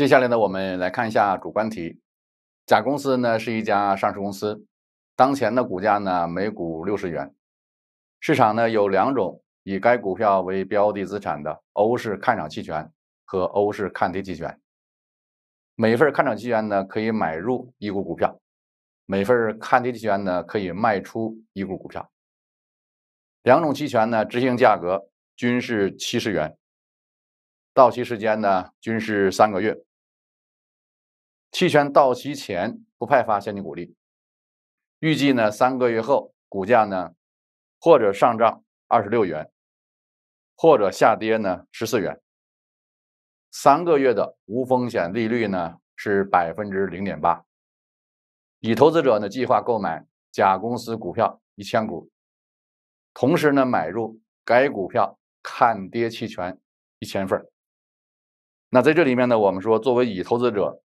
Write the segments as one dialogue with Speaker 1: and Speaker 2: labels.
Speaker 1: 接下来呢，我们来看一下主观题。甲公司呢是一家上市公司，当前的股价呢每股六十元。市场呢有两种以该股票为标的资产的欧式看涨期权和欧式看跌期权。每份看涨期权呢可以买入一股股票，每份看跌期权呢可以卖出一股股票。两种期权呢执行价格均是七十元，到期时间呢均是三个月。期权到期前不派发现金股利，预计呢三个月后股价呢或者上涨二十六元，或者下跌呢十四元。三个月的无风险利率呢是百分之零点八。乙投资者呢计划购买甲公司股票一千股，同时呢买入该股票看跌期权一千份。那在这里面呢，我们说作为乙投资者。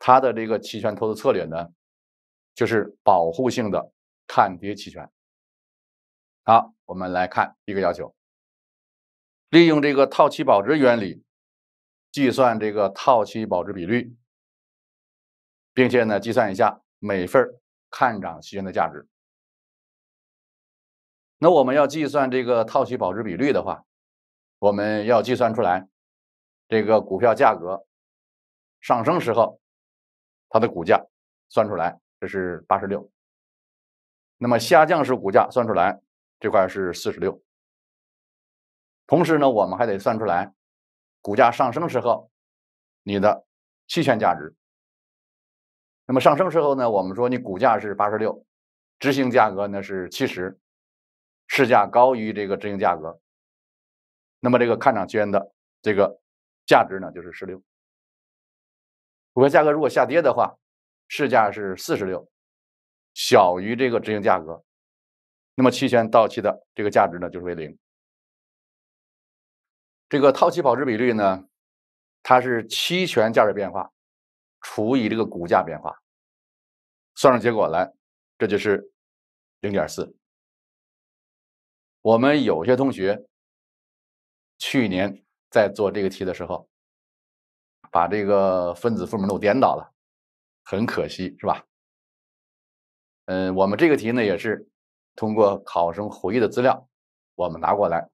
Speaker 1: 它的这个期权投资策略呢，就是保护性的看跌期权。好，我们来看一个要求：利用这个套期保值原理，计算这个套期保值比率，并且呢，计算一下每份看涨期权的价值。那我们要计算这个套期保值比率的话，我们要计算出来这个股票价格上升时候。它的股价算出来，这是八十六。那么下降时股价算出来，这块是四十六。同时呢，我们还得算出来，股价上升时候你的期权价值。那么上升时候呢，我们说你股价是八十六，执行价格呢是七十，市价高于这个执行价格，那么这个看涨期权的这个价值呢就是十六。股票价格如果下跌的话，市价是四十六，小于这个执行价格，那么期权到期的这个价值呢就是为零。这个套期保值比率呢，它是期权价值变化除以这个股价变化，算出结果来，这就是零点四。我们有些同学去年在做这个题的时候。把这个分子分母都颠倒了，很可惜，是吧？嗯，我们这个题呢，也是通过考生回忆的资料，我们拿过来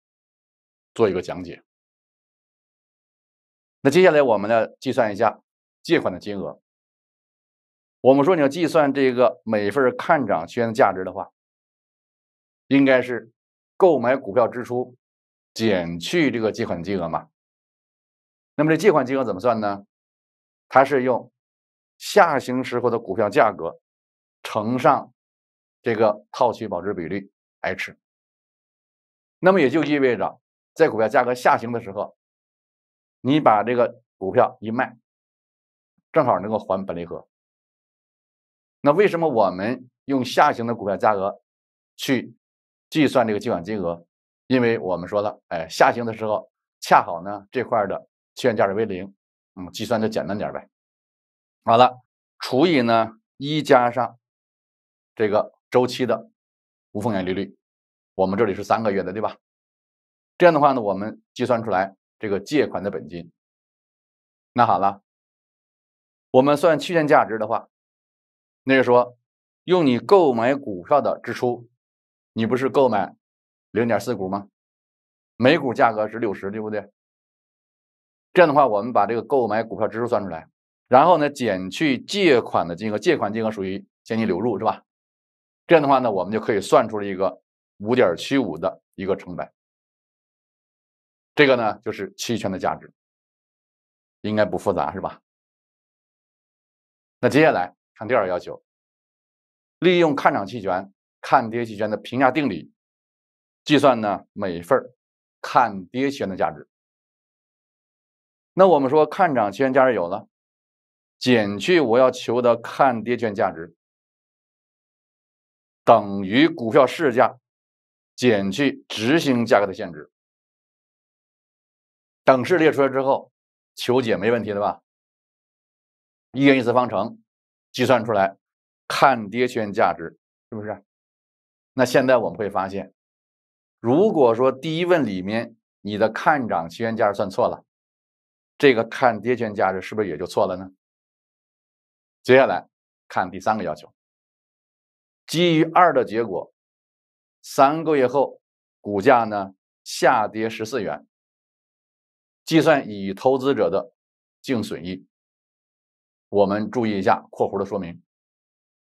Speaker 1: 做一个讲解。那接下来我们呢，计算一下借款的金额。我们说你要计算这个每份看涨权的价值的话，应该是购买股票支出减去这个借款金额嘛？那么这借款金额怎么算呢？它是用下行时候的股票价格乘上这个套期保值比率 h。那么也就意味着，在股票价格下行的时候，你把这个股票一卖，正好能够还本利和。那为什么我们用下行的股票价格去计算这个借款金额？因为我们说了，哎，下行的时候恰好呢这块的。期权价值为零，嗯，计算就简单点呗。好了，除以呢一加上这个周期的无风险利率，我们这里是三个月的，对吧？这样的话呢，我们计算出来这个借款的本金。那好了，我们算期权价值的话，那就说用你购买股票的支出，你不是购买零点四股吗？每股价格是六十，对不对？这样的话，我们把这个购买股票支出算出来，然后呢减去借款的金额，借款金额属于现金流入是吧？这样的话呢，我们就可以算出了一个五点七五的一个成本，这个呢就是期权的价值，应该不复杂是吧？那接下来看第二要求，利用看涨期权、看跌期权的评价定理，计算呢每份看跌期权的价值。那我们说看涨期权价值有了，减去我要求的看跌权价值，等于股票市价减去执行价格的限值。等式列出来之后，求解没问题的吧？一元一次方程，计算出来看跌期权价值是不是？那现在我们会发现，如果说第一问里面你的看涨期权价值算错了。这个看跌权价值是不是也就错了呢？接下来看第三个要求。基于二的结果，三个月后股价呢下跌十四元。计算乙投资者的净损益。我们注意一下括弧的说明，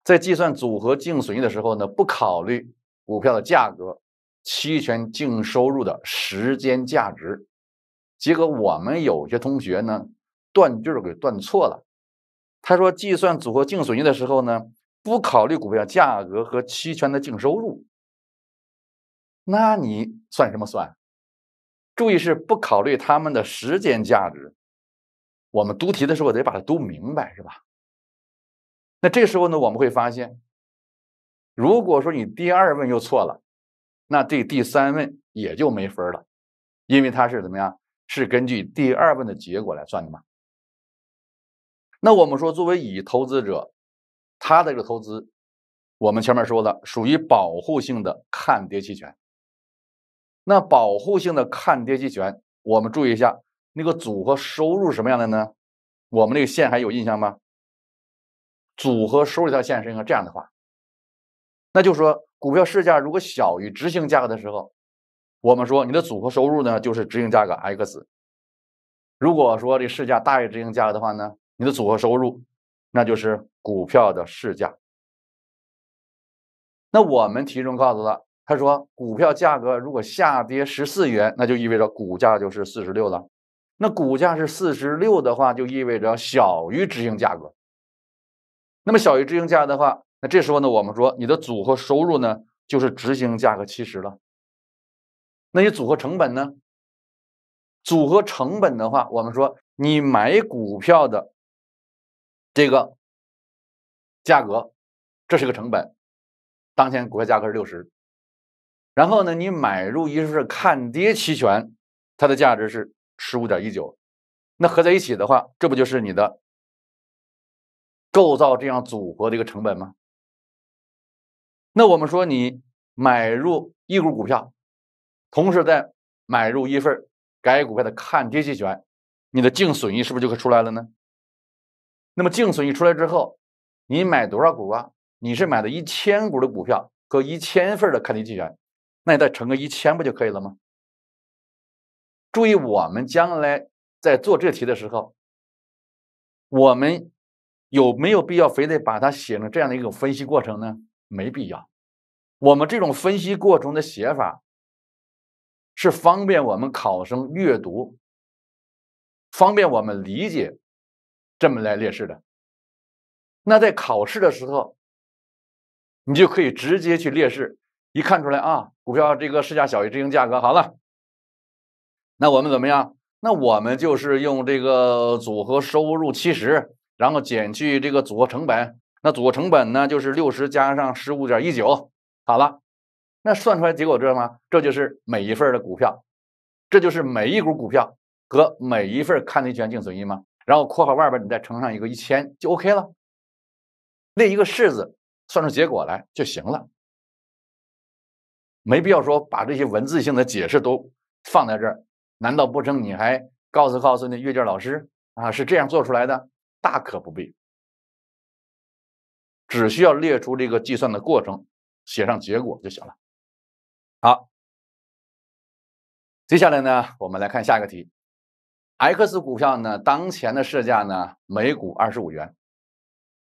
Speaker 1: 在计算组合净损益的时候呢，不考虑股票的价格、期权净收入的时间价值。结果我们有些同学呢，断句给断错了。他说，计算组合净损益的时候呢，不考虑股票价格和期权的净收入。那你算什么算？注意是不考虑他们的时间价值。我们读题的时候得把它读明白，是吧？那这时候呢，我们会发现，如果说你第二问又错了，那这第三问也就没分了，因为它是怎么样？是根据第二问的结果来算的吗？那我们说，作为乙投资者，他的这个投资，我们前面说了，属于保护性的看跌期权。那保护性的看跌期权，我们注意一下，那个组合收入什么样的呢？我们那个线还有印象吗？组合收入条线是一个这样的话，那就是说，股票市价如果小于执行价格的时候。我们说你的组合收入呢，就是执行价格 x。如果说这市价大于执行价格的话呢，你的组合收入那就是股票的市价。那我们题中告诉了，他说股票价格如果下跌十四元，那就意味着股价就是四十六了。那股价是四十六的话，就意味着小于执行价格。那么小于执行价的话，那这时候呢，我们说你的组合收入呢，就是执行价格七十了。那你组合成本呢？组合成本的话，我们说你买股票的这个价格，这是个成本。当前股票价格是六十，然后呢，你买入一份看跌期权，它的价值是十五点一九，那合在一起的话，这不就是你的构造这样组合的一个成本吗？那我们说你买入一股股票。同时再买入一份该股票的看跌期权，你的净损益是不是就可出来了呢？那么净损益出来之后，你买多少股啊？你是买的一千股的股票和一千份的看跌期权，那你再乘个一千不就可以了吗？注意，我们将来在做这题的时候，我们有没有必要非得把它写成这样的一种分析过程呢？没必要。我们这种分析过程的写法。是方便我们考生阅读，方便我们理解，这么来列式的。那在考试的时候，你就可以直接去列式，一看出来啊，股票这个市价小于执行价格，好了，那我们怎么样？那我们就是用这个组合收入七十，然后减去这个组合成本，那组合成本呢就是六十加上十五点一九，好了。那算出来结果知道吗？这就是每一份的股票，这就是每一股股票和每一份看跌权净损益吗？然后括号外边你再乘上一个一千就 OK 了。列一个式子算出结果来就行了，没必要说把这些文字性的解释都放在这儿，难道不成？你还告诉告诉那阅卷老师啊是这样做出来的？大可不必，只需要列出这个计算的过程，写上结果就行了。好，接下来呢，我们来看下一个题。X 股票呢，当前的市价呢，每股二十五元。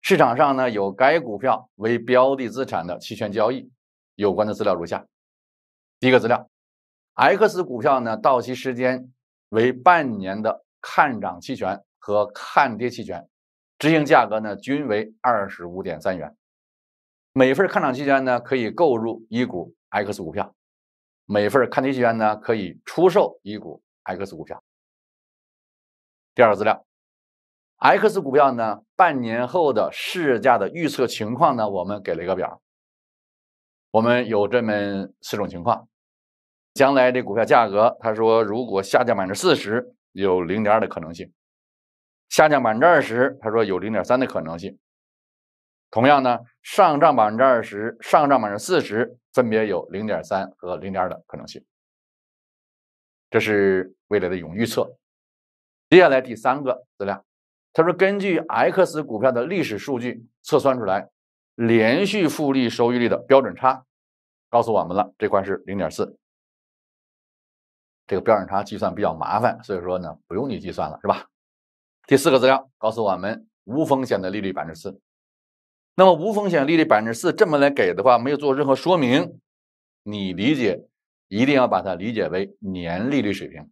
Speaker 1: 市场上呢，有该股票为标的资产的期权交易，有关的资料如下：第一个资料，X 股票呢，到期时间为半年的看涨期权和看跌期权，执行价格呢，均为二十五点三元。每份看涨期权呢，可以购入一股。X 股票，每份看跌期权呢可以出售一股 X 股票。第二个资料，X 股票呢半年后的市价的预测情况呢，我们给了一个表。我们有这么四种情况：将来这股票价格，他说如果下降百分之四十，有零点二的可能性；下降百分之二十，他说有零点三的可能性。同样呢，上涨百分之二十，上涨百分之四十。分别有零点三和零点二的可能性，这是未来的一种预测。接下来第三个资料，他说根据 X 股票的历史数据测算出来，连续复利收益率的标准差，告诉我们了这块是零点四。这个标准差计算比较麻烦，所以说呢不用你计算了是吧？第四个资料告诉我们无风险的利率百分之四。那么无风险利率百分之四这么来给的话，没有做任何说明，你理解一定要把它理解为年利率水平。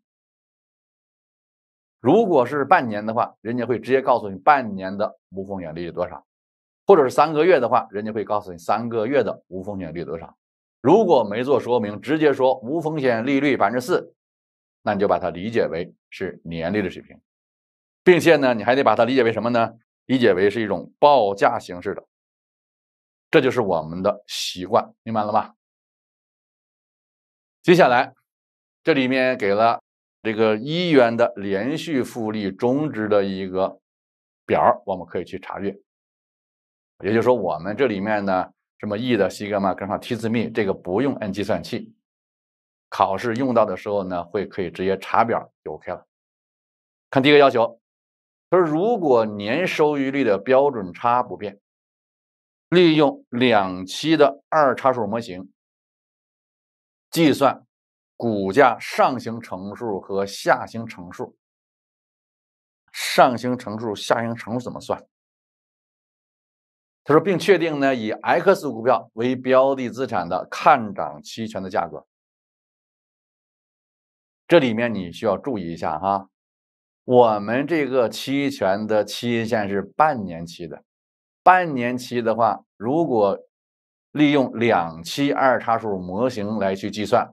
Speaker 1: 如果是半年的话，人家会直接告诉你半年的无风险利率多少；或者是三个月的话，人家会告诉你三个月的无风险利率多少。如果没做说明，直接说无风险利率百分之四，那你就把它理解为是年利率水平，并且呢，你还得把它理解为什么呢？理解为是一种报价形式的。这就是我们的习惯，明白了吗？接下来，这里面给了这个一元的连续复利终值的一个表，我们可以去查阅。也就是说，我们这里面呢，什么 e 的西格玛根上 t 次幂，这个不用按计算器，考试用到的时候呢，会可以直接查表就 OK 了。看第一个要求，他说，如果年收益率的标准差不变。利用两期的二叉树模型计算股价上行乘数和下行乘数。上行乘数、下行乘数怎么算？他说，并确定呢以 X 股票为标的资产的看涨期权的价格。这里面你需要注意一下哈，我们这个期权的期限是半年期的。半年期的话，如果利用两期二叉树模型来去计算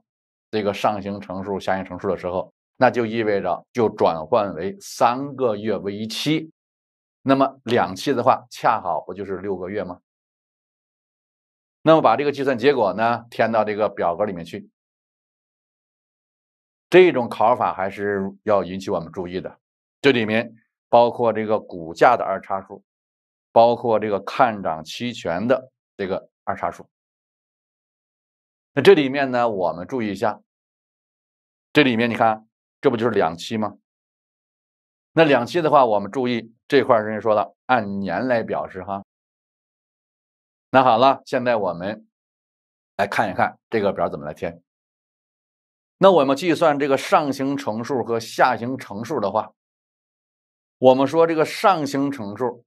Speaker 1: 这个上行乘数、下行乘数的时候，那就意味着就转换为三个月为一期。那么两期的话，恰好不就是六个月吗？那么把这个计算结果呢填到这个表格里面去。这种考法还是要引起我们注意的。这里面包括这个股价的二叉树，包括这个看涨期权的这个二叉树，那这里面呢，我们注意一下，这里面你看，这不就是两期吗？那两期的话，我们注意这块人家说了，按年来表示哈。那好了，现在我们来看一看这个表怎么来填。那我们计算这个上行乘数和下行乘数的话，我们说这个上行乘数。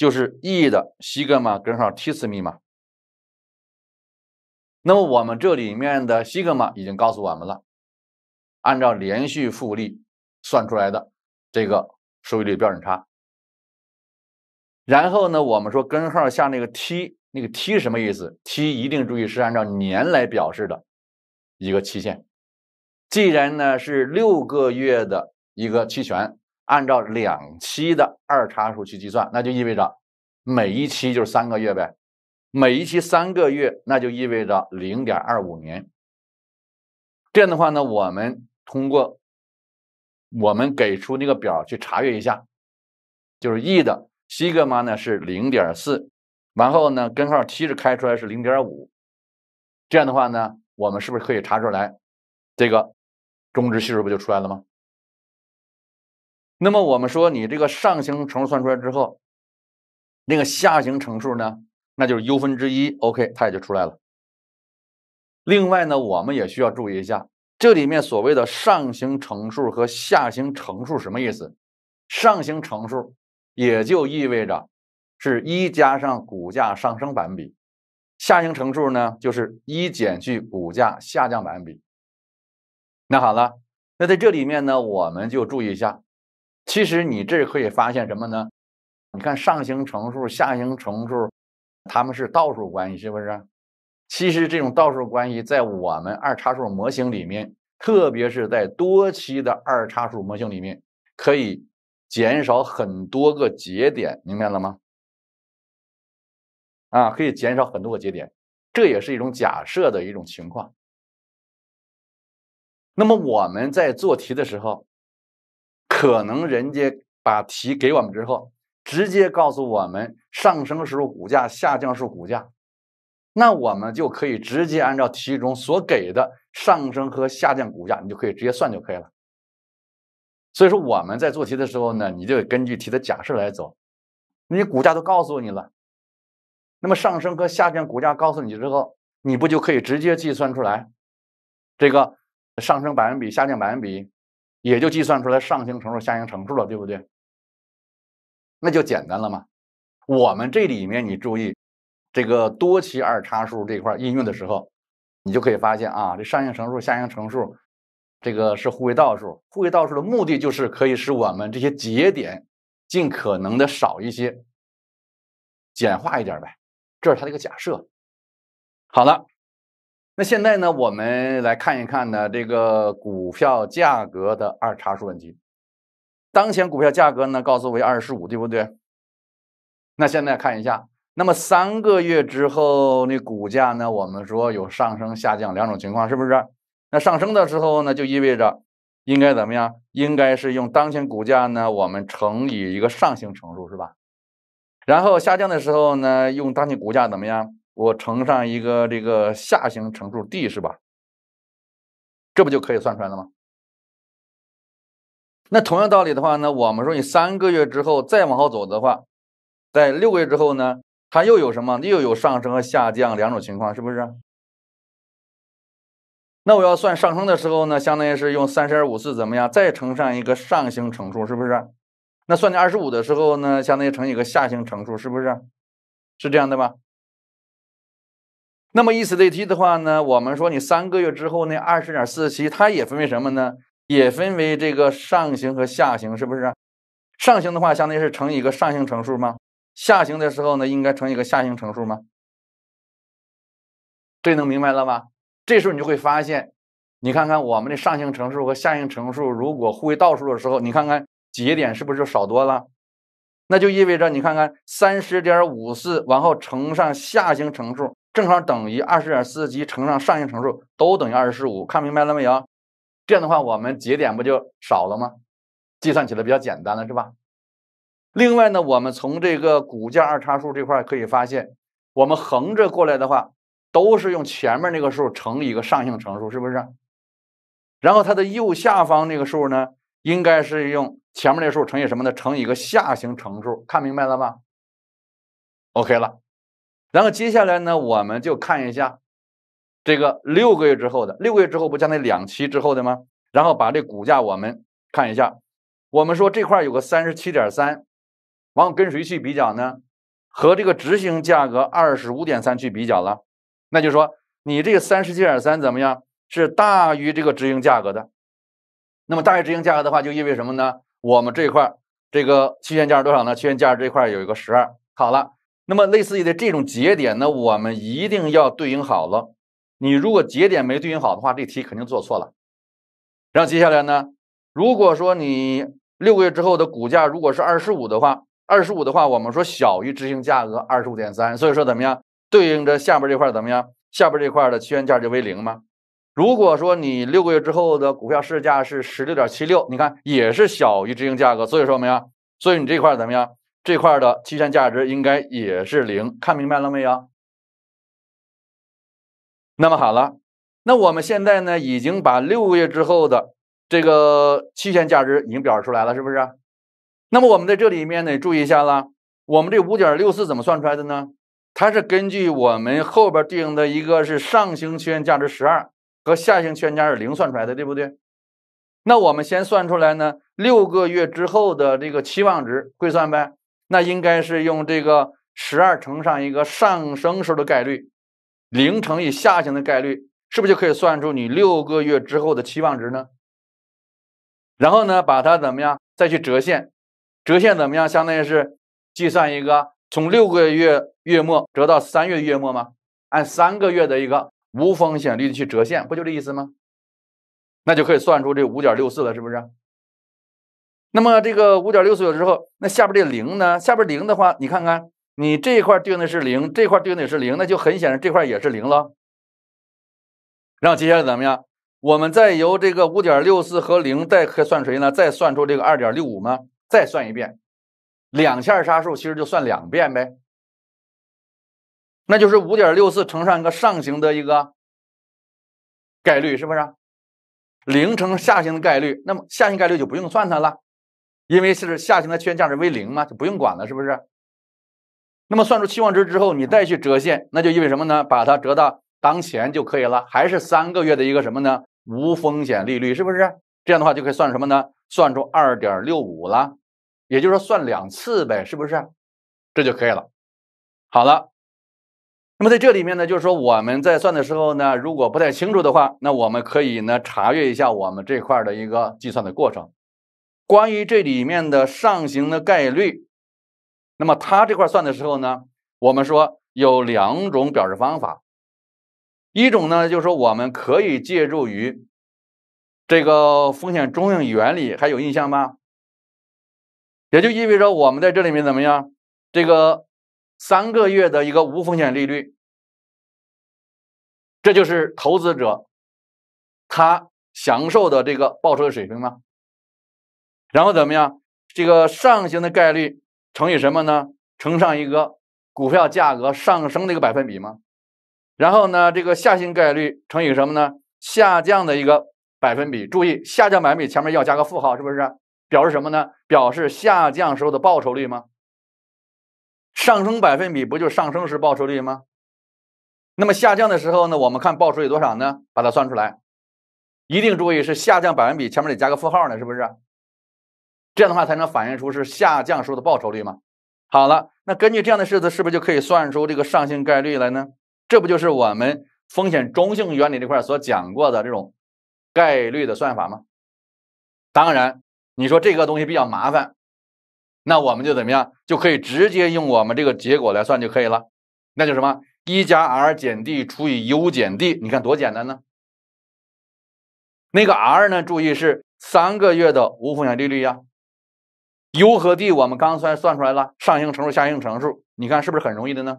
Speaker 1: 就是 e 的西格玛根号 t 次幂嘛。那么我们这里面的西格玛已经告诉我们了，按照连续复利算出来的这个收益率标准差。然后呢，我们说根号下那个 t，那个 t 什么意思？t 一定注意是按照年来表示的一个期限。既然呢是六个月的一个期权。按照两期的二差数去计算，那就意味着每一期就是三个月呗。每一期三个月，那就意味着零点二五年。这样的话呢，我们通过我们给出那个表去查阅一下，就是 e 的西格玛呢是零点四，然后呢根号 t 是开出来是零点五。这样的话呢，我们是不是可以查出来这个中值系数不就出来了吗？那么我们说，你这个上行乘数算出来之后，那个下行乘数呢，那就是 u 分之一，OK，它也就出来了。另外呢，我们也需要注意一下，这里面所谓的上行乘数和下行乘数什么意思？上行乘数也就意味着是一加上股价上升百分比，下行乘数呢就是一减去股价下降百分比。那好了，那在这里面呢，我们就注意一下。其实你这可以发现什么呢？你看上行乘数、下行乘数，它们是倒数关系，是不是？其实这种倒数关系在我们二叉树模型里面，特别是在多期的二叉树模型里面，可以减少很多个节点，明白了吗？啊，可以减少很多个节点，这也是一种假设的一种情况。那么我们在做题的时候。可能人家把题给我们之后，直接告诉我们上升时候股价、下降时候股价，那我们就可以直接按照题中所给的上升和下降股价，你就可以直接算就可以了。所以说我们在做题的时候呢，你就根据题的假设来走，你股价都告诉你了，那么上升和下降股价告诉你之后，你不就可以直接计算出来这个上升百分比、下降百分比？也就计算出来上行乘数、下行乘数了，对不对？那就简单了嘛。我们这里面你注意这个多奇二叉树这块应用的时候，你就可以发现啊，这上行乘数、下行乘数这个是互为倒数，互为倒数的目的就是可以使我们这些节点尽可能的少一些，简化一点呗。这是它的一个假设。好了。那现在呢，我们来看一看呢，这个股票价格的二叉树问题。当前股票价格呢，告诉为二十五，对不对？那现在看一下，那么三个月之后，那股价呢，我们说有上升、下降两种情况，是不是？那上升的时候呢，就意味着应该怎么样？应该是用当前股价呢，我们乘以一个上行乘数，是吧？然后下降的时候呢，用当前股价怎么样？我乘上一个这个下行乘数 D 是吧？这不就可以算出来了吗？那同样道理的话呢，我们说你三个月之后再往后走的话，在六个月之后呢，它又有什么？又有上升和下降两种情况，是不是？那我要算上升的时候呢，相当于是用三十二五四怎么样？再乘上一个上行乘数，是不是？那算你二十五的时候呢，相当于乘一个下行乘数，是不是？是这样的吧？那么以此类推的话呢，我们说你三个月之后那二十点四七，它也分为什么呢？也分为这个上行和下行，是不是？上行的话，相当于是乘以一个上行乘数吗？下行的时候呢，应该乘一个下行乘数吗？这能明白了吧？这时候你就会发现，你看看我们的上行乘数和下行乘数，如果互为倒数的时候，你看看节点是不是就少多了？那就意味着你看看三十点五四往后乘上下行乘数。正好等于二十点四，及乘上上行乘数都等于二十五，看明白了没有？这样的话，我们节点不就少了吗？计算起来比较简单了，是吧？另外呢，我们从这个股价二叉树这块可以发现，我们横着过来的话，都是用前面那个数乘一个上行乘数，是不是？然后它的右下方那个数呢，应该是用前面那个数乘以什么呢？乘以一个下行乘数，看明白了吗？OK 了。然后接下来呢，我们就看一下这个六个月之后的，六个月之后不将近两期之后的吗？然后把这股价我们看一下，我们说这块有个三十七点三，然后跟谁去比较呢？和这个执行价格二十五点三去比较了，那就说你这个三十七点三怎么样？是大于这个执行价格的，那么大于执行价格的话，就意味着什么呢？我们这块这个期权价是多少呢？期权价这块有一个十二，好了。那么，类似的这种节点呢，我们一定要对应好了。你如果节点没对应好的话，这题肯定做错了。然后接下来呢，如果说你六个月之后的股价如果是二十五的话，二十五的话，我们说小于执行价格二十五点三，所以说怎么样？对应着下边这块怎么样？下边这块的期权价就为零吗？如果说你六个月之后的股票市价是十六点七六，你看也是小于执行价格，所以说怎么样？所以你这块怎么样？这块的期权价值应该也是零，看明白了没有？那么好了，那我们现在呢，已经把六个月之后的这个期权价值已经表示出来了，是不是？那么我们在这里面呢，注意一下了，我们这五点六四怎么算出来的呢？它是根据我们后边对应的一个是上行期权价值十二和下行期权价值零算出来的，对不对？那我们先算出来呢，六个月之后的这个期望值会算呗。那应该是用这个十二乘上一个上升时候的概率，零乘以下行的概率，是不是就可以算出你六个月之后的期望值呢？然后呢，把它怎么样再去折现？折现怎么样？相当于是计算一个从六个月月末折到三月月末吗？按三个月的一个无风险率去折现，不就这意思吗？那就可以算出这五点六四了，是不是？那么这个五点六四九之后，那下边这零呢？下边零的话，你看看，你这一块对应的是零，这块对应的是零，那就很显然这块也是零了。然后接下来怎么样？我们再由这个五点六四和零再可算谁呢？再算出这个二点六五吗？再算一遍，两下差数其实就算两遍呗。那就是五点六四乘上一个上行的一个概率，是不是？零乘下行的概率，那么下行概率就不用算它了。因为是下行的期权价值为零嘛，就不用管了，是不是？那么算出期望值之后，你再去折现，那就意味什么呢？把它折到当前就可以了，还是三个月的一个什么呢？无风险利率，是不是？这样的话就可以算什么呢？算出二点六五了，也就是说算两次呗，是不是？这就可以了。好了，那么在这里面呢，就是说我们在算的时候呢，如果不太清楚的话，那我们可以呢查阅一下我们这块的一个计算的过程。关于这里面的上行的概率，那么它这块算的时候呢，我们说有两种表示方法，一种呢就是说我们可以借助于这个风险中性原理，还有印象吗？也就意味着我们在这里面怎么样，这个三个月的一个无风险利率，这就是投资者他享受的这个报酬水平吗？然后怎么样？这个上行的概率乘以什么呢？乘上一个股票价格上升的一个百分比吗？然后呢，这个下行概率乘以什么呢？下降的一个百分比。注意，下降百分比前面要加个负号，是不是？表示什么呢？表示下降时候的报酬率吗？上升百分比不就上升时报酬率吗？那么下降的时候呢？我们看报酬率多少呢？把它算出来。一定注意，是下降百分比前面得加个负号呢，是不是？这样的话才能反映出是下降数的报酬率嘛？好了，那根据这样的式子，是不是就可以算出这个上行概率来呢？这不就是我们风险中性原理这块所讲过的这种概率的算法吗？当然，你说这个东西比较麻烦，那我们就怎么样就可以直接用我们这个结果来算就可以了。那就什么一加 r 减 d 除以 u 减 d，你看多简单呢？那个 r 呢，注意是三个月的无风险利率呀。U 和 D 我们刚才算出来了，上行乘数，下行乘数，你看是不是很容易的呢？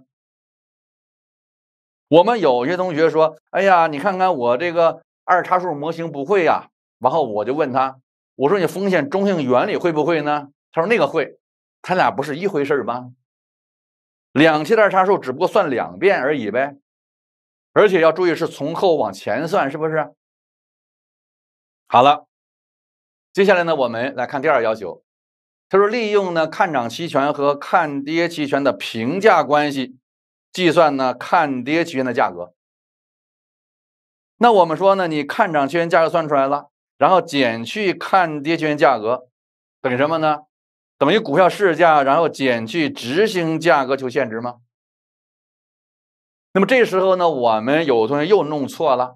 Speaker 1: 我们有些同学说：“哎呀，你看看我这个二叉树模型不会呀。”然后我就问他：“我说你风险中性原理会不会呢？”他说：“那个会，他俩不是一回事吗？两期二叉树只不过算两遍而已呗，而且要注意是从后往前算，是不是？”好了，接下来呢，我们来看第二要求。他说：“利用呢看涨期权和看跌期权的平价关系，计算呢看跌期权的价格。那我们说呢，你看涨期权价格算出来了，然后减去看跌期权价格，等于什么呢？等于股票市价，然后减去执行价格求现值吗？那么这时候呢，我们有同学又弄错了。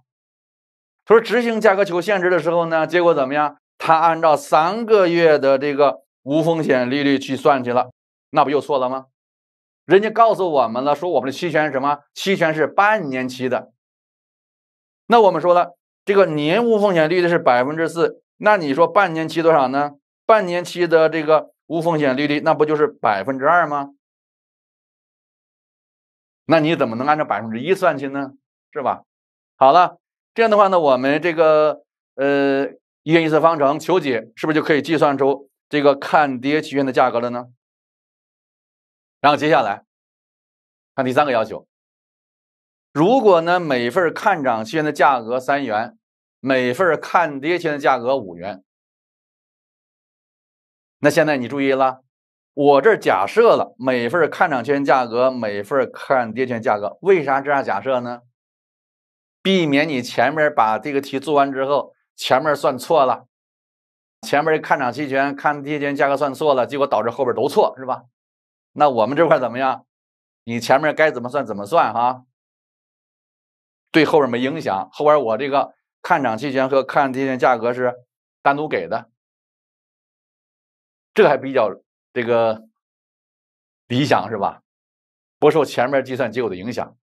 Speaker 1: 他说执行价格求现值的时候呢，结果怎么样？他按照三个月的这个。”无风险利率去算去了，那不又错了吗？人家告诉我们了，说我们的期权是什么？期权是半年期的。那我们说了，这个年无风险利率是百分之四，那你说半年期多少呢？半年期的这个无风险利率，那不就是百分之二吗？那你怎么能按照百分之一算去呢？是吧？好了，这样的话呢，我们这个呃，一元一次方程求解，是不是就可以计算出？这个看跌期权的价格了呢？然后接下来看第三个要求。如果呢，每份看涨期权的价格三元，每份看跌期权的价格五元。那现在你注意了，我这儿假设了每份看涨期权价格，每份看跌期权价格。为啥这样假设呢？避免你前面把这个题做完之后，前面算错了。前面这看涨期权看跌期权价格算错了，结果导致后边都错，是吧？那我们这块怎么样？你前面该怎么算怎么算哈，对后边没影响。后边我这个看涨期权和看跌期权价格是单独给的，这还比较这个理想是吧？不受前面计算结果的影响。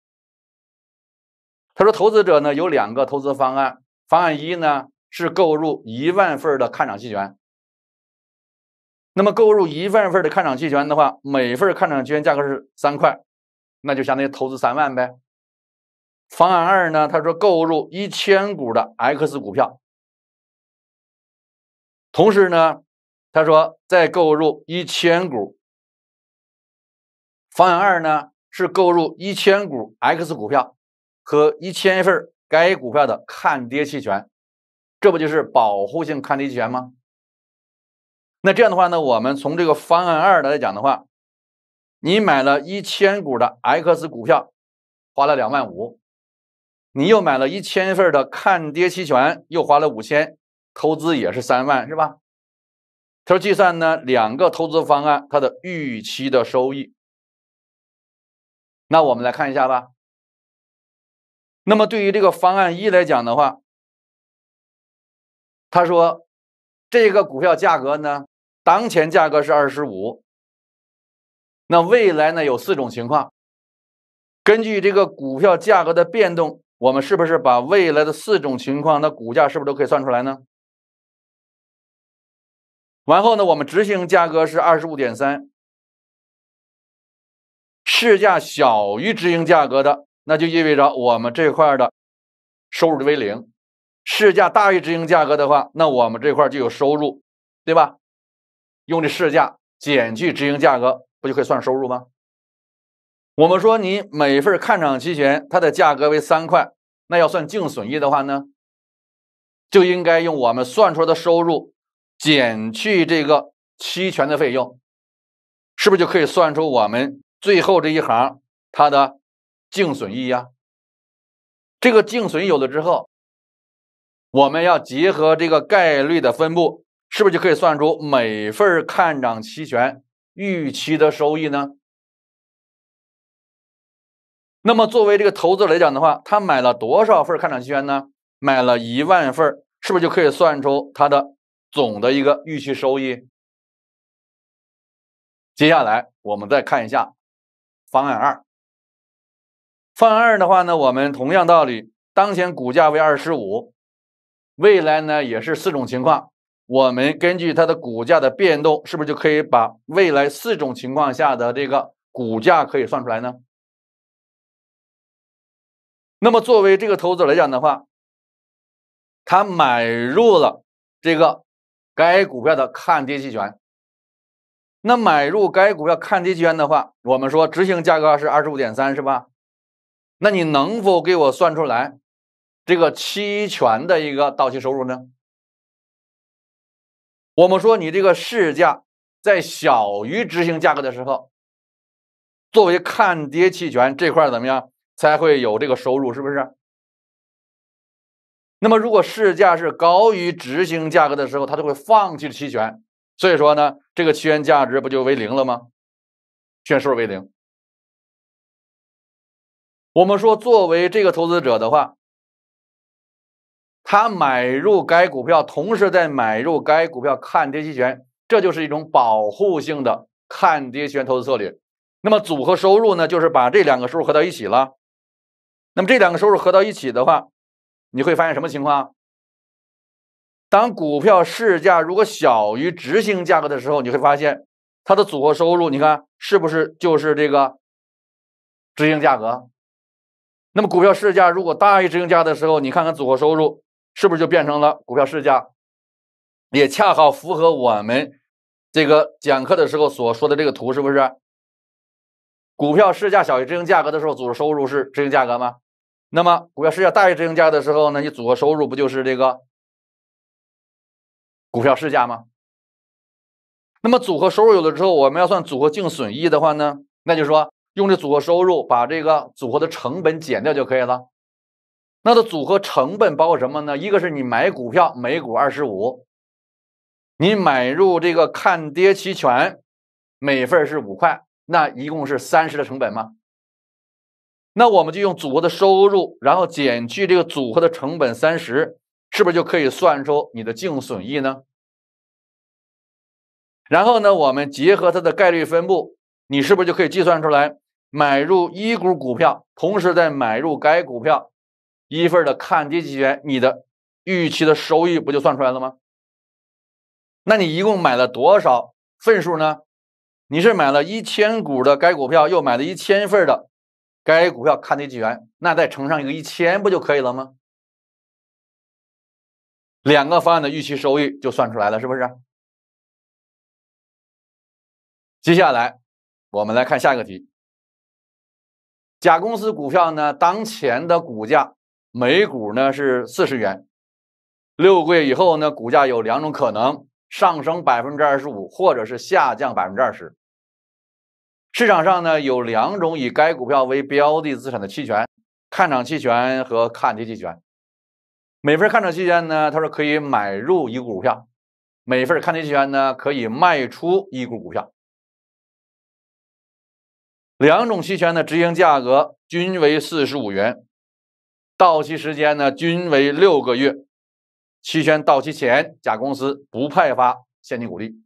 Speaker 1: 他说投资者呢有两个投资方案，方案一呢。是购入一万份的看涨期权。那么，购入一万份的看涨期权的话，每份看涨期权价格是三块，那就相当于投资三万呗。方案二呢，他说购入一千股的 X 股票，同时呢，他说再购入一千股。方案二呢是购入一千股 X 股票和一千份该股票的看跌期权。这不就是保护性看跌期权吗？那这样的话呢？我们从这个方案二来讲的话，你买了一千股的 X 股票，花了两万五，你又买了一千份的看跌期权，又花了五千，投资也是三万，是吧？他说，计算呢两个投资方案它的预期的收益。那我们来看一下吧。那么对于这个方案一来讲的话。他说：“这个股票价格呢，当前价格是二十五。那未来呢有四种情况。根据这个股票价格的变动，我们是不是把未来的四种情况，那股价是不是都可以算出来呢？完后呢，我们执行价格是二十五点三，市价小于执行价格的，那就意味着我们这块的收入为零。”市价大于执行价格的话，那我们这块就有收入，对吧？用这市价减去执行价格，不就可以算收入吗？我们说你每份看涨期权它的价格为三块，那要算净损益的话呢，就应该用我们算出来的收入减去这个期权的费用，是不是就可以算出我们最后这一行它的净损益呀？这个净损有了之后。我们要结合这个概率的分布，是不是就可以算出每份看涨期权预期的收益呢？那么作为这个投资来讲的话，他买了多少份看涨期权呢？买了一万份，是不是就可以算出它的总的一个预期收益？接下来我们再看一下方案二。方案二的话呢，我们同样道理，当前股价为二十五。未来呢也是四种情况，我们根据它的股价的变动，是不是就可以把未来四种情况下的这个股价可以算出来呢？那么作为这个投资者来讲的话，他买入了这个该股票的看跌期权，那买入该股票看跌期权的话，我们说执行价格是二十五点三是吧？那你能否给我算出来？这个期权的一个到期收入呢？我们说你这个市价在小于执行价格的时候，作为看跌期权这块怎么样才会有这个收入？是不是？那么如果市价是高于执行价格的时候，他就会放弃期权。所以说呢，这个期权价值不就为零了吗？权数为零。我们说作为这个投资者的话。他买入该股票，同时在买入该股票看跌期权，这就是一种保护性的看跌期权投资策略。那么组合收入呢？就是把这两个收入合到一起了。那么这两个收入合到一起的话，你会发现什么情况？当股票市价如果小于执行价格的时候，你会发现它的组合收入，你看是不是就是这个执行价格？那么股票市价如果大于执行价的时候，你看看组合收入。是不是就变成了股票市价？也恰好符合我们这个讲课的时候所说的这个图，是不是？股票市价小于执行价格的时候，组合收入是执行价格吗？那么股票市价大于执行价的时候呢？你组合收入不就是这个股票市价吗？那么组合收入有了之后，我们要算组合净损益的话呢，那就是说用这组合收入把这个组合的成本减掉就可以了。那它组合成本包括什么呢？一个是你买股票，每股二十五，你买入这个看跌期权，每份是五块，那一共是三十的成本吗？那我们就用组合的收入，然后减去这个组合的成本三十，是不是就可以算出你的净损益呢？然后呢，我们结合它的概率分布，你是不是就可以计算出来买入一股股票，同时再买入该股票？一份的看跌期权，你的预期的收益不就算出来了吗？那你一共买了多少份数呢？你是买了一千股的该股票，又买了一千份的该股票看跌期权，那再乘上一个一千，不就可以了吗？两个方案的预期收益就算出来了，是不是？接下来我们来看下一个题。甲公司股票呢，当前的股价。每股呢是四十元，六个月以后呢，股价有两种可能：上升百分之二十五，或者是下降百分之二十。市场上呢有两种以该股票为标的资产的期权：看涨期权和看跌期权。每份看涨期权呢，他说可以买入一股股票；每份看跌期权呢，可以卖出一股股票。两种期权的执行价格均为四十五元。到期时间呢均为六个月，期权到期前，甲公司不派发现金股利，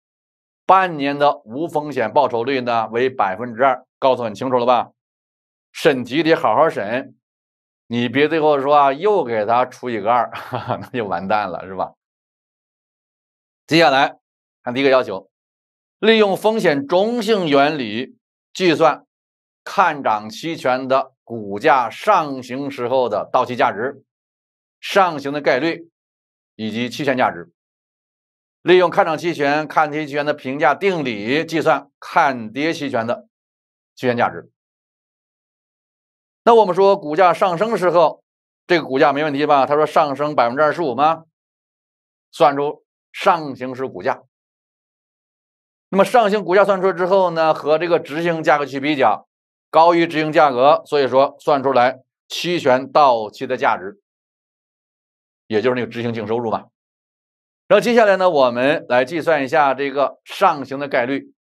Speaker 1: 半年的无风险报酬率呢为百分之二，告诉很清楚了吧？审题得好好审，你别最后说啊，又给他除以个二，那就完蛋了，是吧？接下来看第一个要求，利用风险中性原理计算。看涨期权的股价上行时候的到期价值、上行的概率以及期权价值，利用看涨期权看跌期权的评价定理计算看跌期权的期权价值。那我们说股价上升的时候，这个股价没问题吧？他说上升百分之二十五吗？算出上行时股价。那么上行股价算出来之后呢，和这个执行价格去比较。高于执行价格，所以说算出来期权到期的价值，也就是那个执行净收入嘛。然后接下来呢，我们来计算一下这个上行的概率。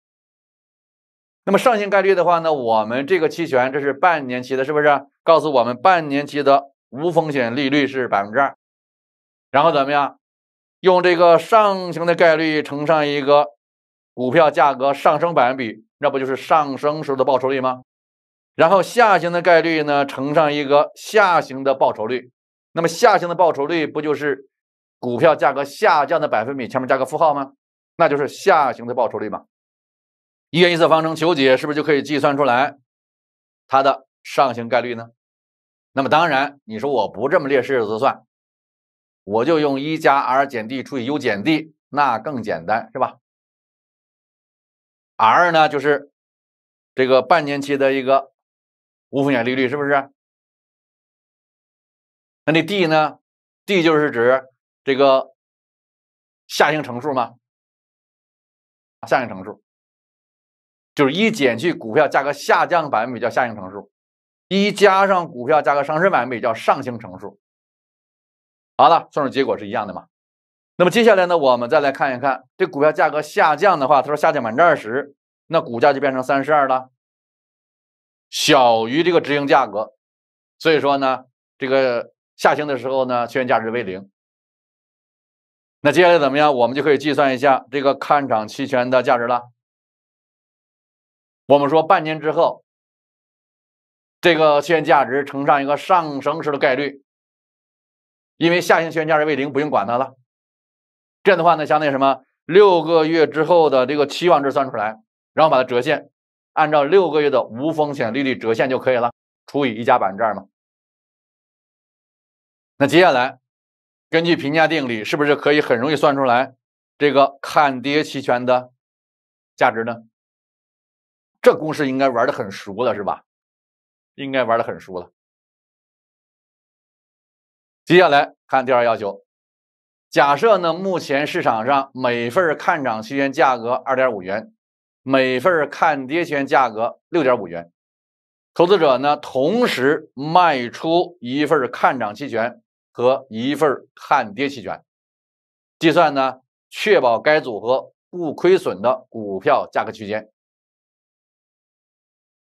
Speaker 1: 那么上行概率的话呢，我们这个期权这是半年期的，是不是？告诉我们半年期的无风险利率是百分之二，然后怎么样？用这个上行的概率乘上一个股票价格上升百分比，那不就是上升时的报酬率吗？然后下行的概率呢，乘上一个下行的报酬率，那么下行的报酬率不就是股票价格下降的百分比前面加个负号吗？那就是下行的报酬率嘛。一元一次方程求解，是不是就可以计算出来它的上行概率呢？那么当然，你说我不这么列式子算，我就用一加 r 减 d 除以 u 减 d，那更简单是吧？r 呢就是这个半年期的一个。无风险利率是不是？那你 D 呢？D 就是指这个下行乘数吗？下行乘数就是一减去股票价格下降百分比叫下行乘数，一加上股票价格上升百分比叫上行乘数。好了，算出结果是一样的嘛？那么接下来呢，我们再来看一看，这股票价格下降的话，它说下降百分之二十，那股价就变成三十二了。小于这个执行价格，所以说呢，这个下行的时候呢，期权价值为零。那接下来怎么样？我们就可以计算一下这个看涨期权的价值了。我们说半年之后，这个期权价值乘上一个上升时的概率，因为下行期权价值为零，不用管它了。这样的话呢，相当于什么？六个月之后的这个期望值算出来，然后把它折现。按照六个月的无风险利率折现就可以了，除以一加百分之二嘛。那接下来，根据评价定理，是不是可以很容易算出来这个看跌期权的价值呢？这公式应该玩的很熟了是吧？应该玩的很熟了。接下来看第二要求，假设呢，目前市场上每份看涨期权价格二点五元。每份看跌权价格六点五元，投资者呢同时卖出一份看涨期权和一份看跌期权，计算呢确保该组合不亏损的股票价格区间。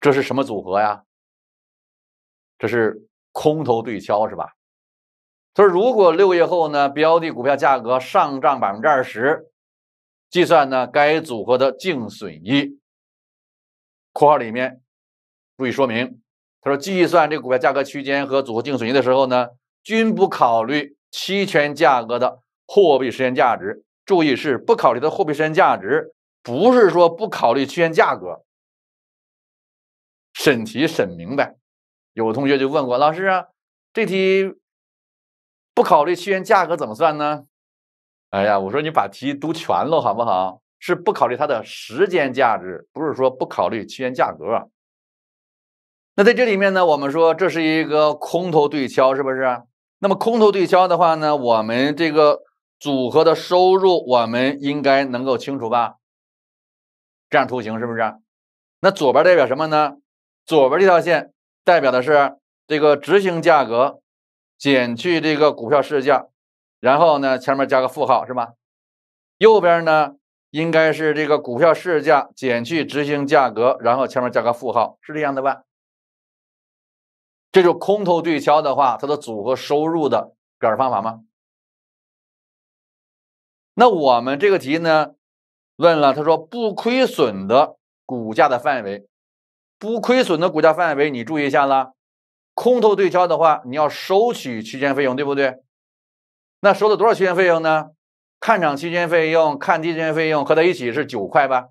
Speaker 1: 这是什么组合呀？这是空头对敲是吧？他说：“如果六月后呢标的股票价格上涨百分之二十。计算呢该组合的净损益。括号里面注意说明，他说计算这个股票价格区间和组合净损益的时候呢，均不考虑期权价格的货币时间价值。注意是不考虑的货币时间价值，不是说不考虑期权价格。审题审明白，有同学就问过老师啊，这题不考虑期权价格怎么算呢？哎呀，我说你把题读全了好不好？是不考虑它的时间价值，不是说不考虑期权价格。那在这里面呢，我们说这是一个空头对敲，是不是？那么空头对敲的话呢，我们这个组合的收入，我们应该能够清楚吧？这样图形是不是？那左边代表什么呢？左边这条线代表的是这个执行价格减去这个股票市价。然后呢，前面加个负号是吧？右边呢应该是这个股票市价减去执行价格，然后前面加个负号，是这样的吧？这就空头对敲的话，它的组合收入的表示方法吗？那我们这个题呢，问了，他说不亏损的股价的范围，不亏损的股价范围，你注意一下了，空头对敲的话，你要收取区间费用，对不对？那收了多少期权费用呢？看涨期权费用、看跌期权费用合在一起是九块吧？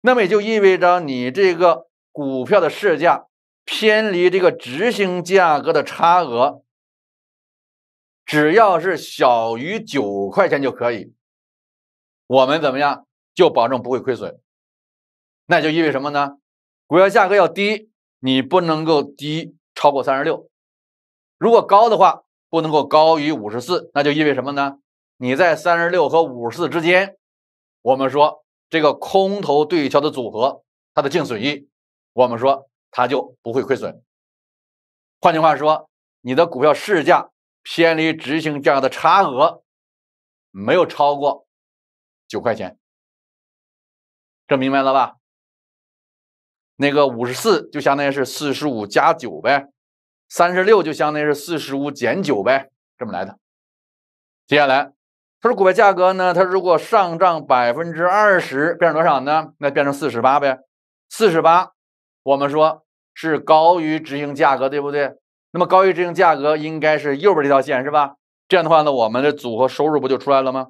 Speaker 1: 那么也就意味着你这个股票的市价偏离这个执行价格的差额，只要是小于九块钱就可以，我们怎么样就保证不会亏损？那就意味什么呢？股票价格要低，你不能够低超过三十六，如果高的话。不能够高于五十四，那就意味什么呢？你在三十六和五十四之间，我们说这个空头对敲的组合，它的净损益，我们说它就不会亏损。换句话说，你的股票市价偏离执行价的差额没有超过九块钱，这明白了吧？那个五十四就相当于是四十五加九呗。三十六就相当于是四十五减九呗，这么来的。接下来，他说股票价格呢，它如果上涨百分之二十，变成多少呢？那变成四十八呗。四十八，我们说是高于执行价格，对不对？那么高于执行价格应该是右边这条线，是吧？这样的话呢，我们的组合收入不就出来了吗？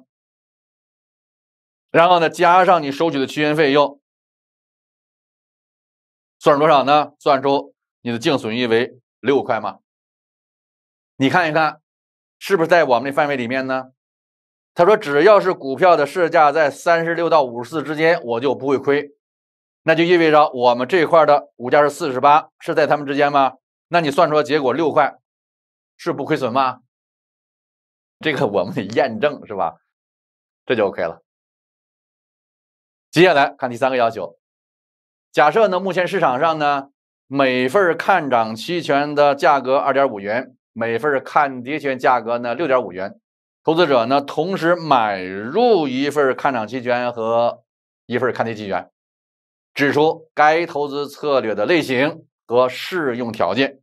Speaker 1: 然后呢，加上你收取的期权费用，算出多少呢？算出你的净损益为。六块吗？你看一看，是不是在我们的范围里面呢？他说只要是股票的市价在三十六到五十四之间，我就不会亏。那就意味着我们这块的股价是四十八，是在他们之间吗？那你算出来结果六块，是不亏损吗？这个我们得验证是吧？这就 OK 了。接下来看第三个要求，假设呢，目前市场上呢。每份看涨期权的价格二点五元，每份看跌权价格呢六点五元。投资者呢同时买入一份看涨期权和一份看跌期权，指出该投资策略的类型和适用条件，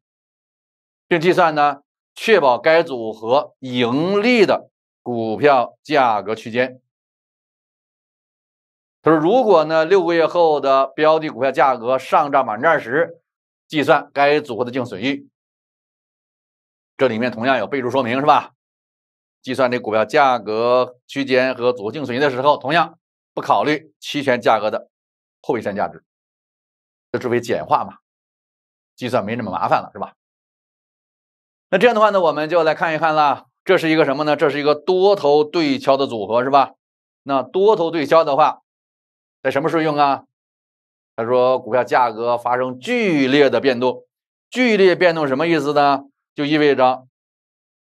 Speaker 1: 并计算呢确保该组合盈利的股票价格区间。他说：“如果呢六个月后的标的股票价格上涨百分之十。计算该组合的净损益，这里面同样有备注说明是吧？计算这股票价格区间和组合净损益的时候，同样不考虑期权价格的后备现价值，这作为简化嘛，计算没那么麻烦了是吧？那这样的话呢，我们就来看一看啦。这是一个什么呢？这是一个多头对敲的组合是吧？那多头对敲的话，在什么时候用啊？他说：“股票价格发生剧烈的变动，剧烈变动什么意思呢？就意味着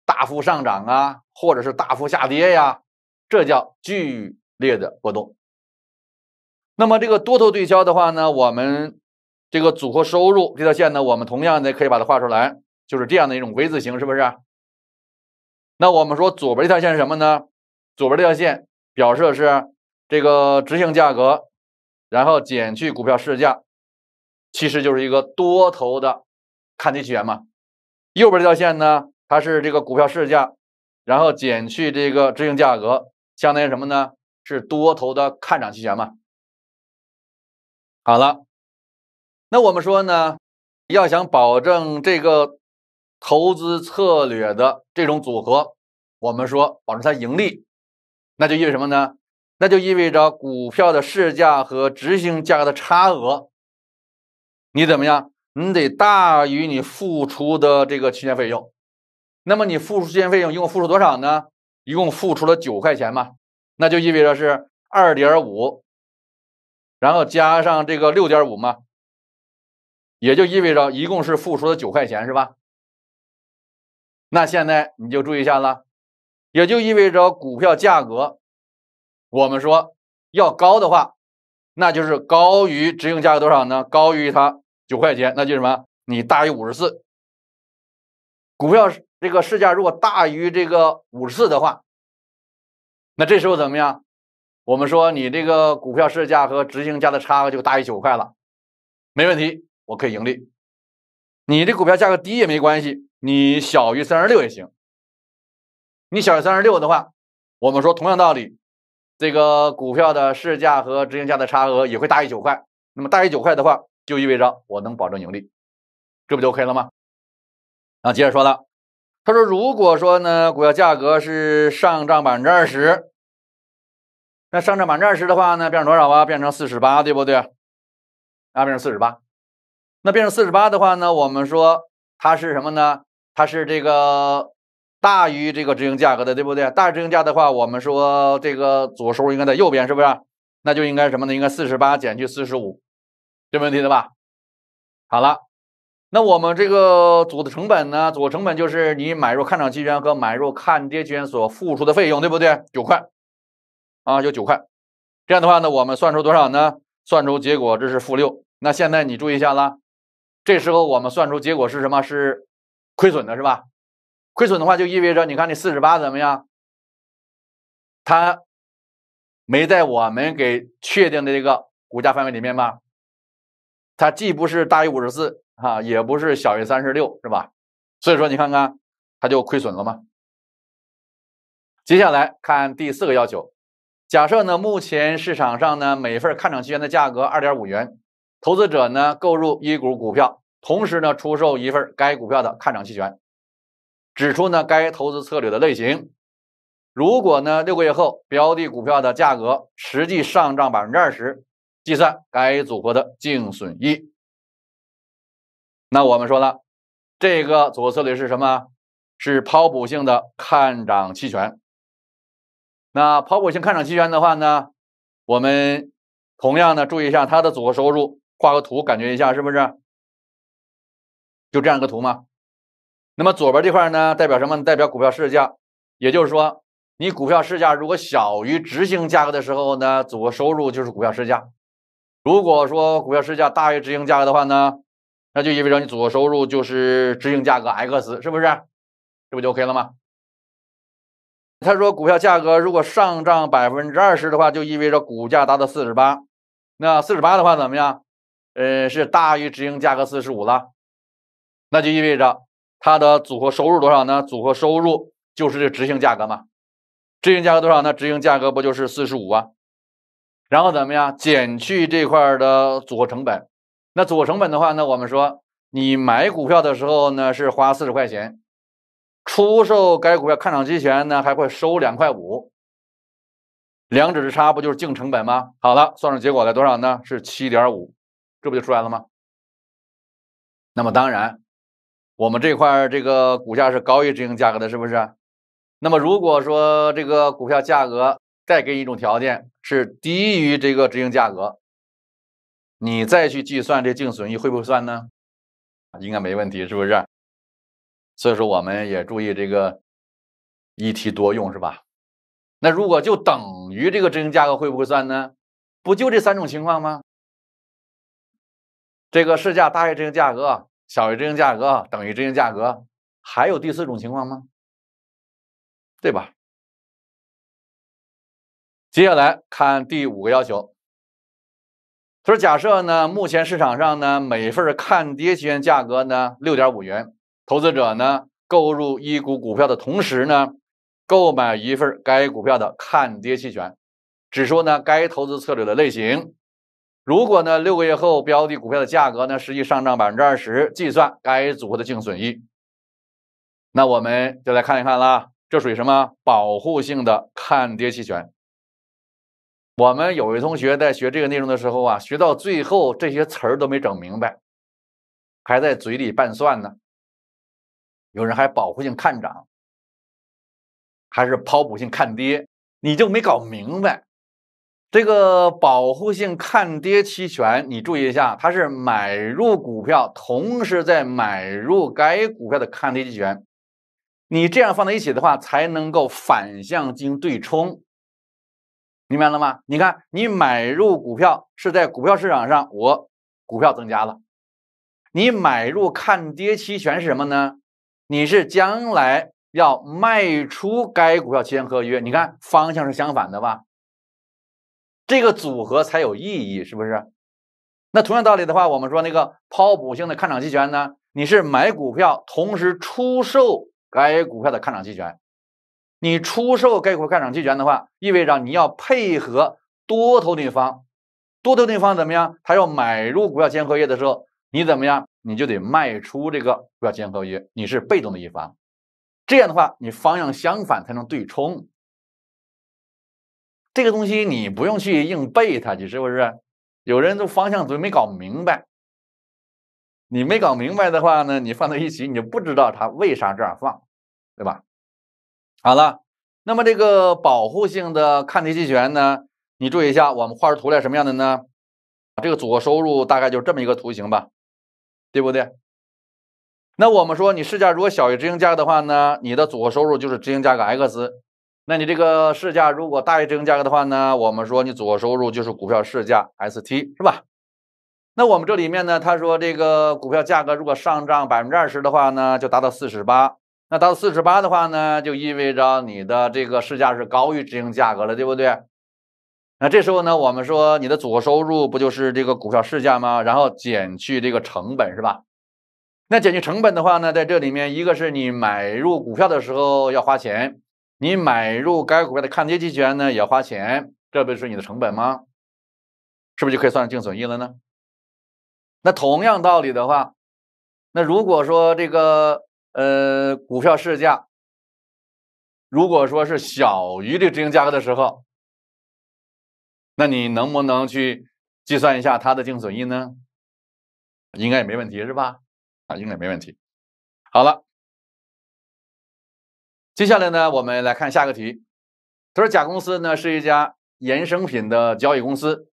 Speaker 1: 大幅上涨啊，或者是大幅下跌呀，这叫剧烈的波动。那么这个多头对敲的话呢，我们这个组合收入这条线呢，我们同样的可以把它画出来，就是这样的一种 V 字形，是不是？那我们说左边这条线是什么呢？左边这条线表示的是这个执行价格。”然后减去股票市价，其实就是一个多头的看跌期权嘛。右边这条线呢，它是这个股票市价，然后减去这个执行价格，相当于什么呢？是多头的看涨期权嘛。好了，那我们说呢，要想保证这个投资策略的这种组合，我们说保证它盈利，那就意味什么呢？那就意味着股票的市价和执行价格的差额，你怎么样？你得大于你付出的这个期权费用。那么你付出期权费用一共付出多少呢？一共付出了九块钱嘛？那就意味着是二点五，然后加上这个六点五嘛，也就意味着一共是付出了九块钱，是吧？那现在你就注意一下了，也就意味着股票价格。我们说要高的话，那就是高于执行价格多少呢？高于它九块钱，那就什么？你大于五十四，股票这个市价如果大于这个五十四的话，那这时候怎么样？我们说你这个股票市价和执行价的差额就大于九块了，没问题，我可以盈利。你这股票价格低也没关系，你小于三十六也行。你小于三十六的话，我们说同样道理。这个股票的市价和执行价的差额也会大于九块，那么大于九块的话，就意味着我能保证盈利，这不就 OK 了吗？啊，接着说了，他说，如果说呢，股票价格是上涨百分之二十，那上涨百分之二十的话呢，变成多少啊？变成四十八，对不对？啊，变成四十八，那变成四十八的话呢，我们说它是什么呢？它是这个。大于这个执行价格的，对不对？大于执行价的话，我们说这个左数应该在右边，是不是？那就应该什么呢？应该四十八减去四十五，没问题的吧？好了，那我们这个组的成本呢？组成本就是你买入看涨期权和买入看跌期权所付出的费用，对不对？九块啊，有九块。这样的话呢，我们算出多少呢？算出结果这是负六。那现在你注意一下啦，这时候我们算出结果是什么？是亏损的，是吧？亏损的话，就意味着你看这四十八怎么样？它没在我们给确定的这个股价范围里面吗？它既不是大于五十四啊，也不是小于三十六，是吧？所以说，你看看它就亏损了吗？接下来看第四个要求，假设呢，目前市场上呢每份看涨期权的价格二点五元，投资者呢购入一股股票，同时呢出售一份该股票的看涨期权。指出呢，该投资策略的类型。如果呢，六个月后标的股票的价格实际上涨百分之二十，计算该组合的净损益。那我们说了，这个组合策略是什么？是抛补性的看涨期权。那抛补性看涨期权的话呢，我们同样呢，注意一下它的组合收入，画个图，感觉一下是不是就这样一个图吗？那么左边这块呢，代表什么？代表股票市价，也就是说，你股票市价如果小于执行价格的时候呢，组合收入就是股票市价；如果说股票市价大于执行价格的话呢，那就意味着你组合收入就是执行价格 x，是不是？这不就 OK 了吗？他说，股票价格如果上涨百分之二十的话，就意味着股价达到四十八。那四十八的话怎么样？呃，是大于执行价格四十五了，那就意味着。它的组合收入多少呢？组合收入就是这执行价格嘛，执行价格多少呢？执行价格不就是四十五啊？然后怎么样？减去这块的组合成本，那组合成本的话呢，我们说你买股票的时候呢是花四十块钱，出售该股票看涨期权呢还会收两块五，两者之差不就是净成本吗？好了，算出结果来多少呢？是七点五，这不就出来了吗？那么当然。我们这块这个股价是高于执行价格的，是不是？那么如果说这个股票价格再给一种条件是低于这个执行价格，你再去计算这净损益会不会算呢？应该没问题，是不是？所以说我们也注意这个一题多用，是吧？那如果就等于这个执行价格会不会算呢？不就这三种情况吗？这个市价大于执行价格。小于执行价格等于执行价格，还有第四种情况吗？对吧？接下来看第五个要求。他说：假设呢，目前市场上呢，每份看跌期权价格呢六点五元，投资者呢，购入一股股票的同时呢，购买一份该股票的看跌期权，指出呢该投资策略的类型。如果呢，六个月后标的股票的价格呢实际上涨百分之二十，计算该组合的净损益，那我们就来看一看啦，这属于什么保护性的看跌期权？我们有位同学在学这个内容的时候啊，学到最后这些词儿都没整明白，还在嘴里拌蒜呢。有人还保护性看涨，还是抛补性看跌，你就没搞明白。这个保护性看跌期权，你注意一下，它是买入股票，同时在买入该股票的看跌期权。你这样放在一起的话，才能够反向进行对冲，明白了吗？你看，你买入股票是在股票市场上，我股票增加了；你买入看跌期权是什么呢？你是将来要卖出该股票期权合约。你看，方向是相反的吧？这个组合才有意义，是不是？那同样道理的话，我们说那个抛补性的看涨期权呢？你是买股票，同时出售该股票的看涨期权。你出售该股看涨期权的话，意味着你要配合多头那方。多头那方怎么样？他要买入股票签合约的时候，你怎么样？你就得卖出这个股票签合约，你是被动的一方。这样的话，你方向相反才能对冲。这个东西你不用去硬背它去，是不是？有人都方向都没搞明白。你没搞明白的话呢，你放在一起，你就不知道它为啥这样放，对吧？好了，那么这个保护性的看体期权呢，你注意一下，我们画出图来什么样的呢？这个组合收入大概就这么一个图形吧，对不对？那我们说，你市价如果小于执行价格的话呢，你的组合收入就是执行价格 x。那你这个市价如果大于执行价格的话呢？我们说你组合收入就是股票市价 S T 是吧？那我们这里面呢，他说这个股票价格如果上涨百分之二十的话呢，就达到四十八。那达到四十八的话呢，就意味着你的这个市价是高于执行价格了，对不对？那这时候呢，我们说你的组合收入不就是这个股票市价吗？然后减去这个成本是吧？那减去成本的话呢，在这里面一个是你买入股票的时候要花钱。你买入该股票的看跌期权呢，也花钱，这不是你的成本吗？是不是就可以算净损益了呢？那同样道理的话，那如果说这个呃股票市价如果说是小于这执行价格的时候，那你能不能去计算一下它的净损益呢？应该也没问题是吧？啊，应该没问题。好了。接下来呢，我们来看下个题。他说：“甲公司呢是一家衍生品的交易公司，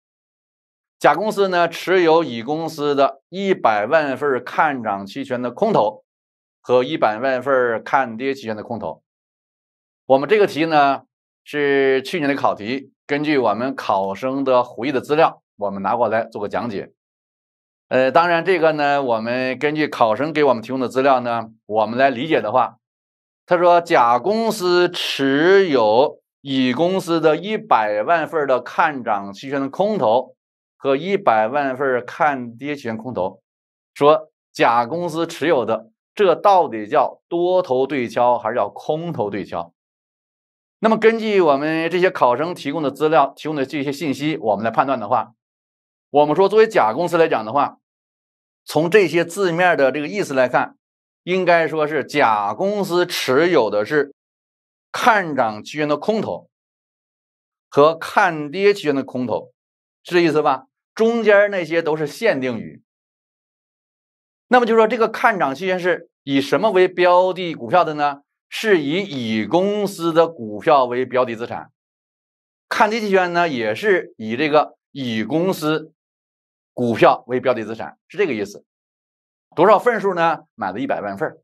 Speaker 1: 甲公司呢持有乙公司的一百万份看涨期权的空头和一百万份看跌期权的空头。”我们这个题呢是去年的考题，根据我们考生的回忆的资料，我们拿过来做个讲解。呃，当然这个呢，我们根据考生给我们提供的资料呢，我们来理解的话。他说：“甲公司持有乙公司的一百万份的看涨期权的空头和一百万份看跌期权空头。”说：“甲公司持有的这到底叫多头对敲还是叫空头对敲？”那么根据我们这些考生提供的资料提供的这些信息，我们来判断的话，我们说作为甲公司来讲的话，从这些字面的这个意思来看。应该说是甲公司持有的是看涨期权的空头和看跌期权的空头，是这意思吧？中间那些都是限定语。那么就说这个看涨期权是以什么为标的股票的呢？是以乙公司的股票为标的资产。看跌期权呢，也是以这个乙公司股票为标的资产，是这个意思。多少份数呢？买了一百万份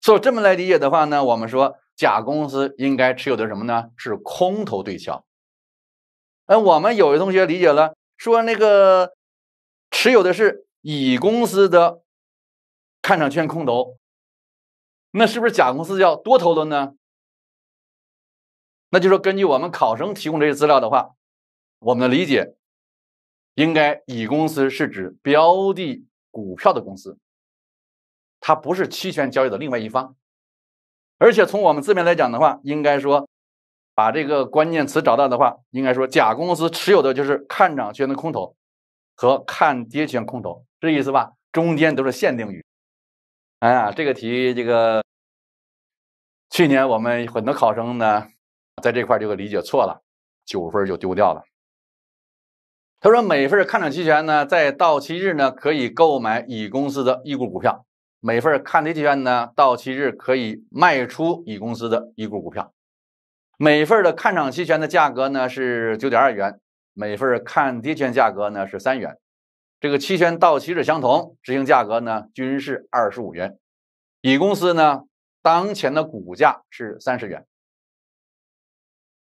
Speaker 1: 所以这么来理解的话呢，我们说甲公司应该持有的什么呢？是空头对敲。哎，我们有的同学理解了，说那个持有的是乙公司的看涨券空头，那是不是甲公司要多头的呢？那就说根据我们考生提供这些资料的话，我们的理解应该乙公司是指标的。股票的公司，它不是期权交易的另外一方，而且从我们字面来讲的话，应该说把这个关键词找到的话，应该说甲公司持有的就是看涨期权空头和看跌权空头，这意思吧？中间都是限定语。哎呀，这个题，这个去年我们很多考生呢，在这块就理解错了，九分就丢掉了。他说，每份看涨期权呢，在到期日呢可以购买乙公司的一股股票；每份看跌期权呢，到期日可以卖出乙公司的一股股票。每份的看涨期权的价格呢是九点二元，每份看跌权价格呢是三元。这个期权到期日相同，执行价格呢均是二十五元。乙公司呢当前的股价是三十元。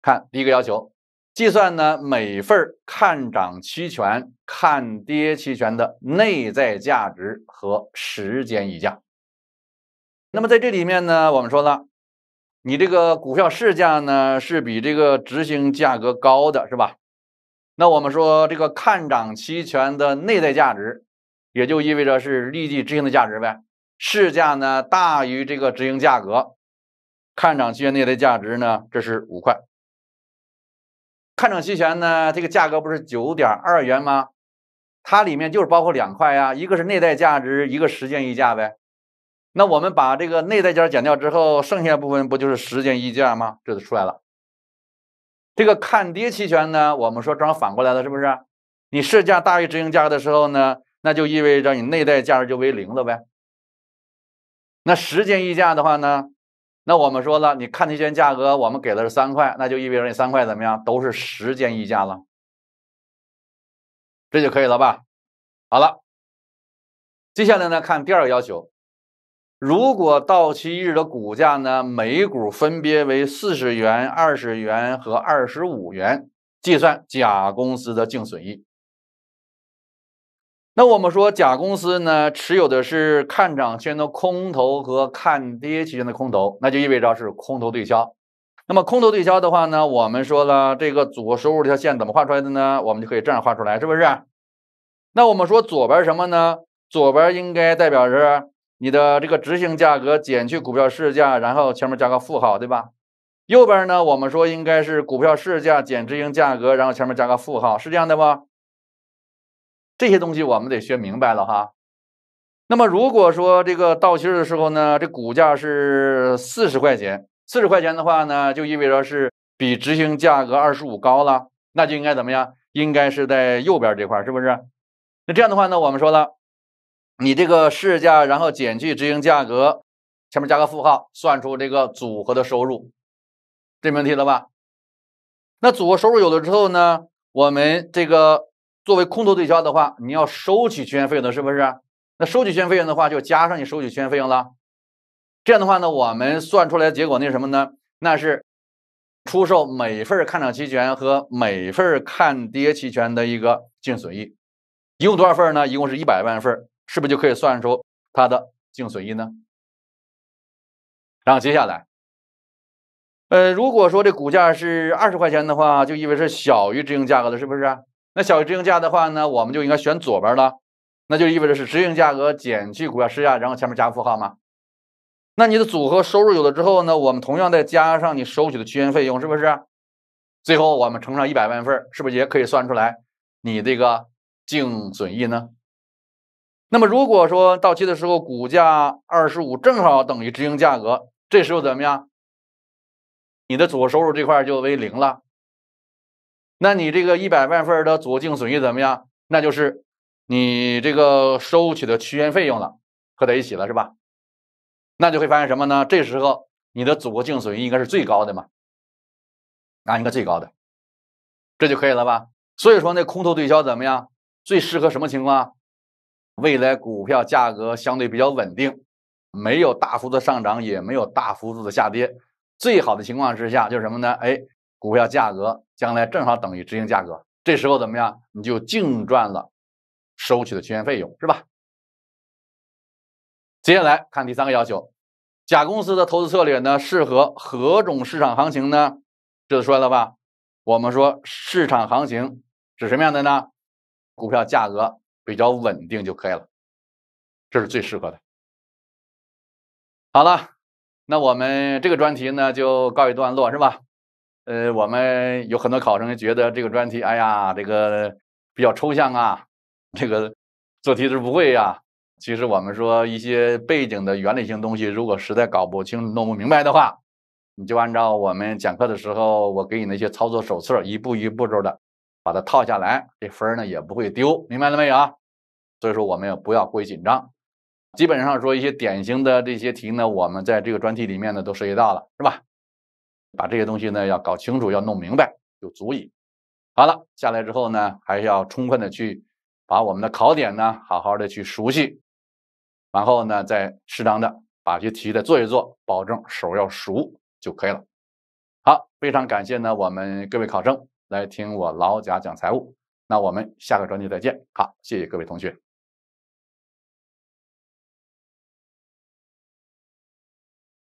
Speaker 1: 看第一个要求。计算呢每份看涨期权、看跌期权的内在价值和时间溢价。那么在这里面呢，我们说了，你这个股票市价呢是比这个执行价格高的是吧？那我们说这个看涨期权的内在价值，也就意味着是立即执行的价值呗。市价呢大于这个执行价格，看涨期权内在价值呢，这是五块。看涨期权呢，这个价格不是九点二元吗？它里面就是包括两块呀，一个是内在价值，一个时间溢价呗。那我们把这个内在价减掉之后，剩下部分不就是时间溢价吗？这就出来了。这个看跌期权呢，我们说正好反过来了，是不是？你市价大于执行价格的时候呢，那就意味着你内在价值就为零了呗。那时间溢价的话呢？那我们说了，你看那件价格，我们给的是三块，那就意味着你三块怎么样，都是时间溢价了，这就可以了吧？好了，接下来呢，看第二个要求，如果到期日的股价呢，每股分别为四十元、二十元和二十五元，计算甲公司的净损益。那我们说，甲公司呢，持有的是看涨期权的空头和看跌期权的空头，那就意味着是空头对敲。那么空头对敲的话呢，我们说了这个组合收入这条线怎么画出来的呢？我们就可以这样画出来，是不是？那我们说左边什么呢？左边应该代表是你的这个执行价格减去股票市价，然后前面加个负号，对吧？右边呢，我们说应该是股票市价减执行价格，然后前面加个负号，是这样的吗？这些东西我们得学明白了哈。那么如果说这个到期的时候呢，这股价是四十块钱，四十块钱的话呢，就意味着是比执行价格二十五高了，那就应该怎么样？应该是在右边这块，是不是？那这样的话呢，我们说了，你这个市价然后减去执行价格，前面加个负号，算出这个组合的收入，这没问题了吧？那组合收入有了之后呢，我们这个。作为空头对敲的话，你要收取期权费用的，是不是？那收取期权费用的话，就加上你收取期权费用了。这样的话呢，我们算出来结果那什么呢？那是出售每份看涨期权和每份看跌期权的一个净损益。一共多少份呢？一共是一百万份，是不是就可以算出它的净损益呢？然后接下来，呃，如果说这股价是二十块钱的话，就意味是小于执行价格的，是不是？那小于执行价的话呢，我们就应该选左边了，那就意味着是执行价格减去股价市价，然后前面加负号吗？那你的组合收入有了之后呢，我们同样再加上你收取的期权费用，是不是？最后我们乘上一百万份，是不是也可以算出来你这个净损益呢？那么如果说到期的时候股价二十五正好等于执行价格，这时候怎么样？你的合收入这块就为零了。那你这个一百万份的组合净损益怎么样？那就是你这个收取的期权费用了，合在一起了，是吧？那就会发现什么呢？这时候你的组合净损益应该是最高的嘛？啊，应该最高的，这就可以了吧？所以说，那空头对焦怎么样？最适合什么情况？未来股票价格相对比较稳定，没有大幅度上涨，也没有大幅度的下跌。最好的情况之下就是什么呢？哎。股票价格将来正好等于执行价格，这时候怎么样？你就净赚了，收取的期权费用是吧？接下来看第三个要求，甲公司的投资策略呢适合何种市场行情呢？这就说了吧。我们说市场行情是什么样的呢？股票价格比较稳定就可以了，这是最适合的。好了，那我们这个专题呢就告一段落，是吧？呃，我们有很多考生觉得这个专题，哎呀，这个比较抽象啊，这个做题时不会呀。其实我们说一些背景的原理性东西，如果实在搞不清、弄不明白的话，你就按照我们讲课的时候我给你那些操作手册，一步一步骤的把它套下来，这分呢也不会丢。明白了没有？所以说我们也不要过于紧张。基本上说一些典型的这些题呢，我们在这个专题里面呢都涉及到了，是吧？把这些东西呢要搞清楚，要弄明白就足以。好了，下来之后呢，还是要充分的去把我们的考点呢好好的去熟悉，然后呢再适当的把些题再做一做，保证手要熟就可以了。好，非常感谢呢我们各位考生来听我老贾讲财务，那我们下个专题再见。好，谢谢各位同学。